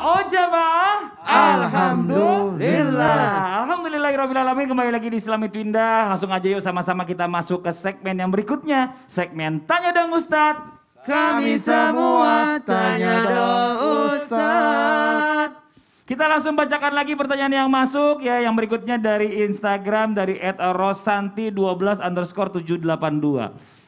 ojabah. Alhamdulillah. Alhamdulillahirrahmanirrahim. Kembali lagi di Islami Twinda. Langsung aja yuk sama-sama kita masuk ke segmen yang berikutnya. Segmen Tanya Dong Ustad. Kami semua tanya dong Ustad Kita langsung bacakan lagi pertanyaan yang masuk ya. Yang berikutnya dari Instagram dari rosanti 12782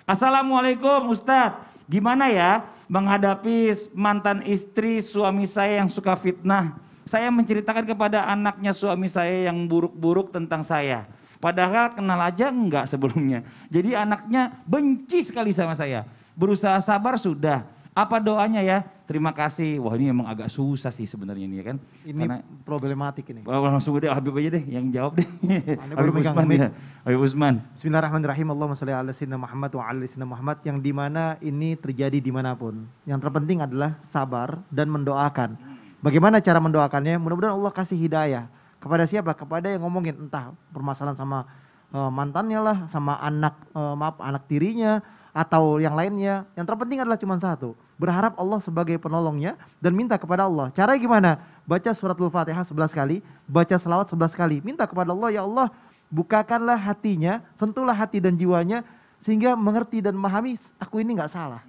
Assalamualaikum Ustadz. Gimana ya menghadapi mantan istri suami saya yang suka fitnah? Saya menceritakan kepada anaknya suami saya yang buruk-buruk tentang saya. Padahal kenal aja enggak sebelumnya. Jadi anaknya benci sekali sama saya. Berusaha sabar sudah apa doanya ya? Terima kasih. Wah ini emang agak susah sih sebenarnya ini ya kan. Ini Karena, problematik ini. Wah, oh, langsung deh Habib aja deh yang jawab deh. Habib Usman ya. Habib Usman. Bismillahirrahmanirrahim. Allahumma salli ala sayyidina Muhammad wa ala sayyidina Muhammad yang dimana ini terjadi dimanapun. Yang terpenting adalah sabar dan mendoakan. Bagaimana cara mendoakannya? Mudah-mudahan Allah kasih hidayah. Kepada siapa? Kepada yang ngomongin entah permasalahan sama uh, mantannya lah, sama anak uh, maaf anak tirinya, atau yang lainnya. Yang terpenting adalah cuma satu, berharap Allah sebagai penolongnya dan minta kepada Allah. Caranya gimana? Baca surat al Fatihah 11 kali, baca selawat 11 kali. Minta kepada Allah, ya Allah bukakanlah hatinya, sentuhlah hati dan jiwanya sehingga mengerti dan memahami aku ini nggak salah.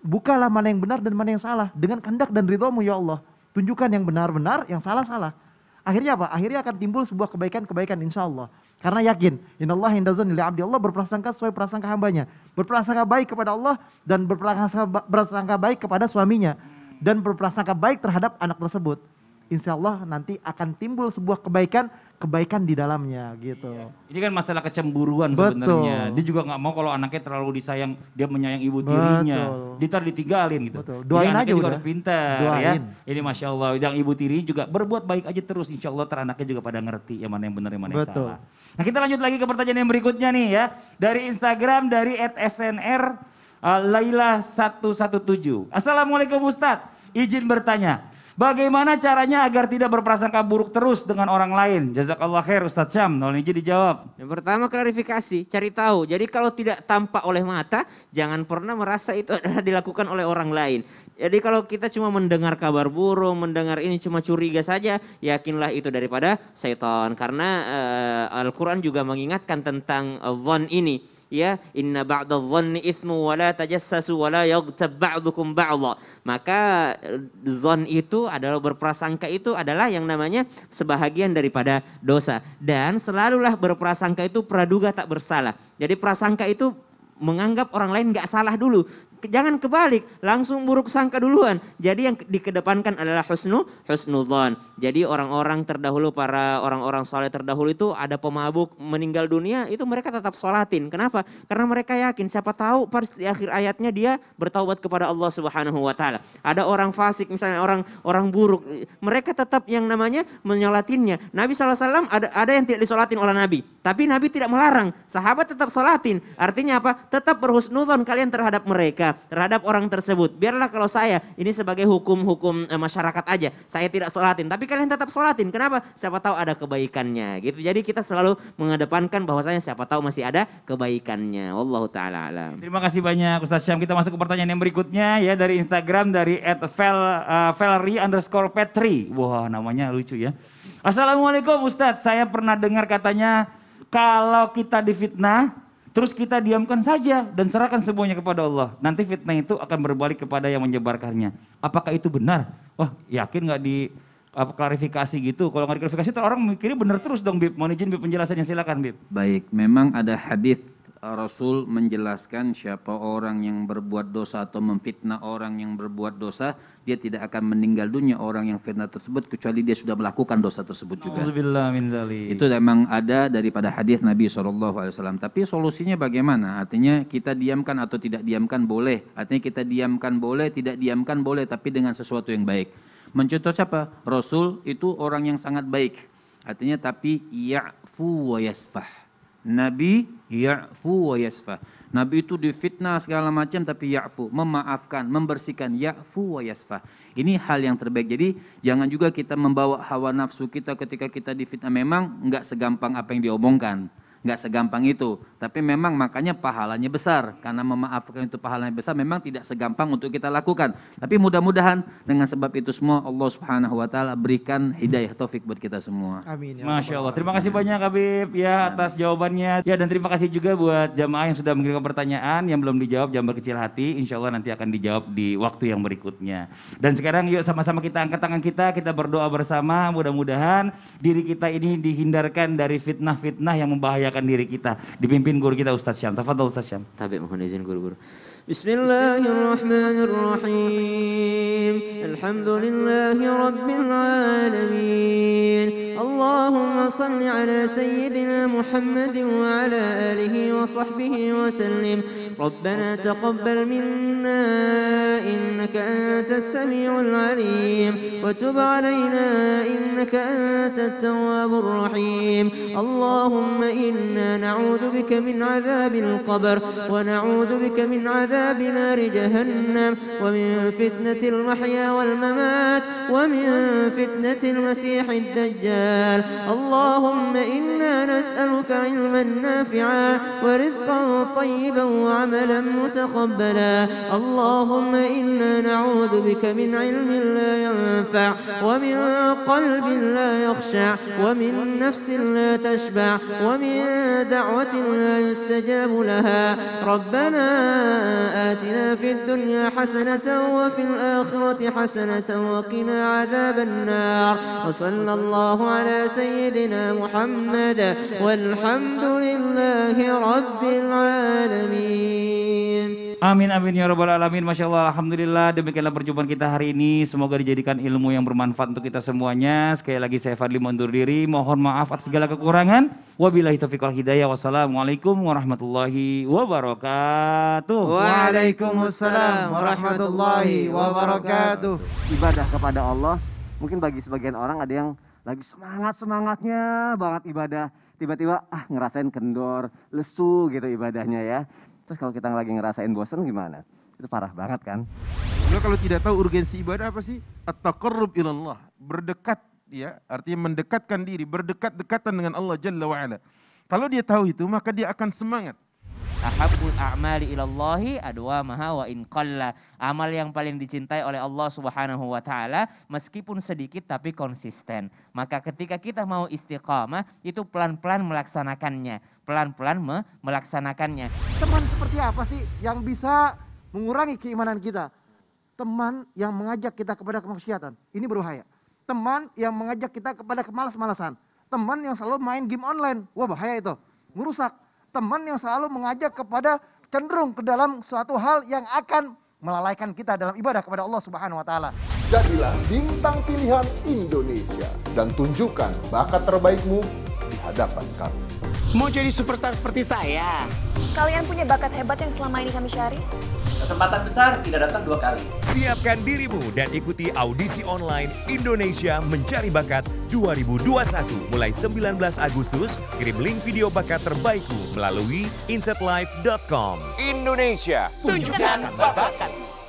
Bukalah mana yang benar dan mana yang salah dengan kehendak dan ridhomu ya Allah. Tunjukkan yang benar-benar, yang salah-salah. Akhirnya apa? Akhirnya akan timbul sebuah kebaikan-kebaikan insya Allah. Karena yakin, inallah indazun ila abdi Allah berprasangka sesuai prasangka hambanya. Berprasangka baik kepada Allah dan berprasangka baik kepada suaminya. Dan berprasangka baik terhadap anak tersebut. Insya Allah nanti akan timbul sebuah kebaikan kebaikan di dalamnya gitu. Iya. Ini kan masalah kecemburuan sebenarnya. Dia juga nggak mau kalau anaknya terlalu disayang, dia menyayang ibu tirinya. Dia tar ditinggalin gitu. Betul. Doain Jadi aja juga udah. harus pintar ya. Doain. ya. Ini masya Allah, yang ibu tiri juga berbuat baik aja terus. Insya Allah teranaknya juga pada ngerti yang mana yang benar yang mana yang Betul. salah. Nah kita lanjut lagi ke pertanyaan yang berikutnya nih ya. Dari Instagram, dari @snr uh, Laila 117. Assalamualaikum Ustadz. Izin bertanya, Bagaimana caranya agar tidak berprasangka buruk terus dengan orang lain? Jazakallah khair Ustaz Syam. Tolong jadi dijawab. Yang pertama klarifikasi, cari tahu. Jadi kalau tidak tampak oleh mata, jangan pernah merasa itu adalah dilakukan oleh orang lain. Jadi kalau kita cuma mendengar kabar buruk, mendengar ini cuma curiga saja, yakinlah itu daripada setan. Karena uh, Al-Quran juga mengingatkan tentang uh, ini ya inna ba'da dhanni ithmu wa la tajassasu wa la yaghtab ba'dukum ba'dha. Maka zon eh, itu adalah berprasangka itu adalah yang namanya sebahagian daripada dosa dan selalulah berprasangka itu praduga tak bersalah. Jadi prasangka itu menganggap orang lain nggak salah dulu jangan kebalik, langsung buruk sangka duluan. Jadi yang dikedepankan adalah husnu husnudzon. Jadi orang-orang terdahulu para orang-orang soleh terdahulu itu ada pemabuk meninggal dunia itu mereka tetap sholatin. Kenapa? Karena mereka yakin siapa tahu pas di akhir ayatnya dia bertaubat kepada Allah Subhanahu wa taala. Ada orang fasik misalnya orang orang buruk, mereka tetap yang namanya menyolatinnya. Nabi SAW ada ada yang tidak disolatin oleh Nabi. Tapi Nabi tidak melarang, sahabat tetap sholatin. Artinya apa? Tetap berhusnudon kalian terhadap mereka, terhadap orang tersebut. Biarlah kalau saya, ini sebagai hukum-hukum eh, masyarakat aja, saya tidak sholatin. Tapi kalian tetap sholatin. kenapa? Siapa tahu ada kebaikannya gitu. Jadi kita selalu mengedepankan bahwasanya siapa tahu masih ada kebaikannya. Wallahu ta'ala alam. Terima kasih banyak Ustaz Syam. Kita masuk ke pertanyaan yang berikutnya ya dari Instagram dari at eh, underscore Petri. Wah namanya lucu ya. Assalamualaikum Ustadz, saya pernah dengar katanya kalau kita difitnah, terus kita diamkan saja dan serahkan semuanya kepada Allah. Nanti fitnah itu akan berbalik kepada yang menyebarkannya. Apakah itu benar? Wah, yakin nggak di apa klarifikasi gitu. Kalau nggak diklarifikasi orang mikirnya benar terus dong Bib. Mohon izin Bib penjelasannya silakan Bib. Baik, memang ada hadis eh, Rasul menjelaskan siapa orang yang berbuat dosa atau memfitnah orang yang berbuat dosa, dia tidak akan meninggal dunia orang yang fitnah tersebut kecuali dia sudah melakukan dosa tersebut juga. Itu memang ada daripada hadis Nabi SAW. Tapi solusinya bagaimana? Artinya kita diamkan atau tidak diamkan boleh. Artinya kita diamkan boleh, tidak diamkan boleh tapi dengan sesuatu yang baik. Mencontoh siapa? Rasul itu orang yang sangat baik. Artinya tapi ya'fu wa yasfah. Nabi ya'fu wa yasfah. Nabi itu difitnah segala macam tapi ya'fu, memaafkan, membersihkan, ya'fu wa yasfah. Ini hal yang terbaik. Jadi jangan juga kita membawa hawa nafsu kita ketika kita difitnah. Memang enggak segampang apa yang diomongkan nggak segampang itu. Tapi memang makanya pahalanya besar. Karena memaafkan itu pahalanya besar memang tidak segampang untuk kita lakukan. Tapi mudah-mudahan dengan sebab itu semua Allah subhanahu wa ta'ala berikan hidayah taufik buat kita semua. Amin. Ya Masya Allah. Terima kasih banyak Habib ya atas jawabannya. Ya dan terima kasih juga buat jamaah yang sudah mengirimkan pertanyaan yang belum dijawab jangan berkecil hati. Insya Allah nanti akan dijawab di waktu yang berikutnya. Dan sekarang yuk sama-sama kita angkat tangan kita, kita berdoa bersama. Mudah-mudahan diri kita ini dihindarkan dari fitnah-fitnah yang membahayakan memuliakan diri kita. Dipimpin guru kita Ustaz Syam. Tafadhol Ustaz Syam. Tapi mohon izin guru-guru. Bismillahirrahmanirrahim. Alhamdulillahi rabbil alamin. اللهم صل على سيدنا محمد وعلى آله وصحبه وسلم ربنا تقبل منا إنك أنت السميع العليم وتب علينا إنك أنت التواب الرحيم اللهم إنا نعوذ بك من عذاب القبر ونعوذ بك من عذاب نار جهنم ومن فتنة المحيا والممات ومن فتنة المسيح الدجال الجلال اللهم إنا نسألك علما نافعا ورزقا طيبا وعملا متقبلا اللهم إنا نعوذ بك من علم لا ينفع ومن قلب لا يخشع ومن نفس لا تشبع ومن دعوة لا يستجاب لها ربنا آتنا في الدنيا حسنة وفي الآخرة حسنة وقنا عذاب النار وصلى الله على على سيدنا محمد والحمد لله رب العالمين Amin amin ya rabbal alamin. Masya Allah, alhamdulillah demikianlah perjumpaan kita hari ini. Semoga dijadikan ilmu yang bermanfaat untuk kita semuanya. Sekali lagi saya Fadli mundur diri. Mohon maaf atas segala kekurangan. Wabillahi taufiq wal hidayah. Wassalamualaikum warahmatullahi wabarakatuh. Waalaikumsalam warahmatullahi wabarakatuh. Ibadah kepada Allah mungkin bagi sebagian orang ada yang lagi semangat-semangatnya banget ibadah. Tiba-tiba ah ngerasain kendor, lesu gitu ibadahnya ya. Terus kalau kita lagi ngerasain bosan gimana? Itu parah banget kan. Lo kalau tidak tahu urgensi ibadah apa sih? atau korup ilallah, berdekat ya, artinya mendekatkan diri, berdekat-dekatan dengan Allah Jalla wa ala. Kalau dia tahu itu, maka dia akan semangat ahabbul a'mali ilallahi maha wa in qalla. Amal yang paling dicintai oleh Allah Subhanahu wa taala meskipun sedikit tapi konsisten. Maka ketika kita mau istiqamah itu pelan-pelan melaksanakannya, pelan-pelan me melaksanakannya. Teman seperti apa sih yang bisa mengurangi keimanan kita? Teman yang mengajak kita kepada kemaksiatan. Ini berbahaya. Teman yang mengajak kita kepada kemalas-malasan. Teman yang selalu main game online. Wah bahaya itu. Merusak teman yang selalu mengajak kepada cenderung ke dalam suatu hal yang akan melalaikan kita dalam ibadah kepada Allah Subhanahu wa taala. Jadilah bintang pilihan Indonesia dan tunjukkan bakat terbaikmu di hadapan kami. Mau jadi superstar seperti saya? Kalian punya bakat hebat yang selama ini kami cari? Kesempatan besar tidak datang dua kali. Siapkan dirimu dan ikuti audisi online Indonesia Mencari Bakat 2021 mulai 19 Agustus. Kirim link video bakat terbaikmu melalui insetlife.com. Indonesia, tunjukkan bakat.